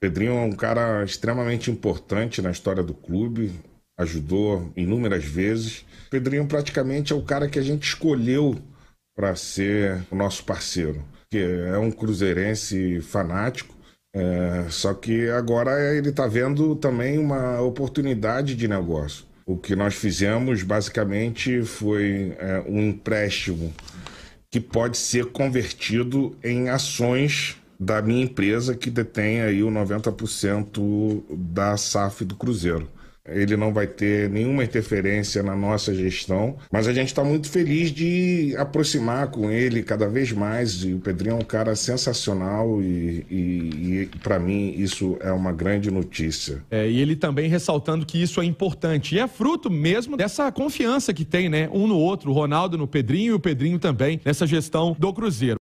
Pedrinho é um cara extremamente importante na história do clube, ajudou inúmeras vezes. Pedrinho praticamente é o cara que a gente escolheu para ser o nosso parceiro, que é um cruzeirense fanático. É, só que agora ele está vendo também uma oportunidade de negócio. O que nós fizemos basicamente foi é, um empréstimo que pode ser convertido em ações da minha empresa que detém aí o 90% da SAF do Cruzeiro. Ele não vai ter nenhuma interferência na nossa gestão, mas a gente está muito feliz de aproximar com ele cada vez mais. E o Pedrinho é um cara sensacional e, e, e para mim isso é uma grande notícia. É, e ele também ressaltando que isso é importante e é fruto mesmo dessa confiança que tem, né, um no outro, o Ronaldo no Pedrinho e o Pedrinho também nessa gestão do Cruzeiro.